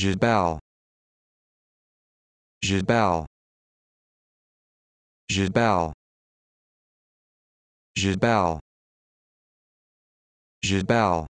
Jebel. Jebel. Jebel. Jebel. Jebel.